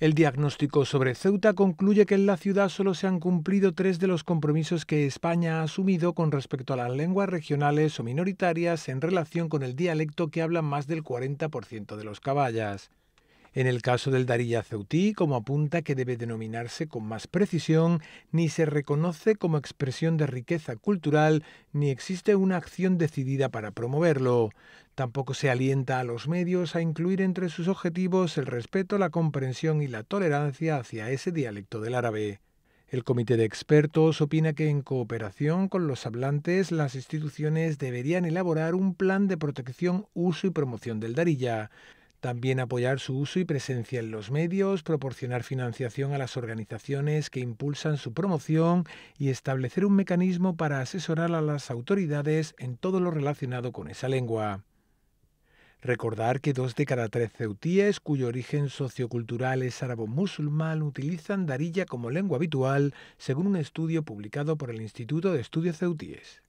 El diagnóstico sobre Ceuta concluye que en la ciudad solo se han cumplido tres de los compromisos que España ha asumido con respecto a las lenguas regionales o minoritarias en relación con el dialecto que hablan más del 40% de los caballas. En el caso del Darilla ceutí, como apunta que debe denominarse con más precisión, ni se reconoce como expresión de riqueza cultural, ni existe una acción decidida para promoverlo. Tampoco se alienta a los medios a incluir entre sus objetivos el respeto, la comprensión y la tolerancia hacia ese dialecto del árabe. El comité de expertos opina que en cooperación con los hablantes las instituciones deberían elaborar un plan de protección, uso y promoción del darilla. También apoyar su uso y presencia en los medios, proporcionar financiación a las organizaciones que impulsan su promoción y establecer un mecanismo para asesorar a las autoridades en todo lo relacionado con esa lengua. Recordar que dos de cada tres ceutíes, cuyo origen sociocultural es árabo-musulmán, utilizan darilla como lengua habitual, según un estudio publicado por el Instituto de Estudios Ceutíes.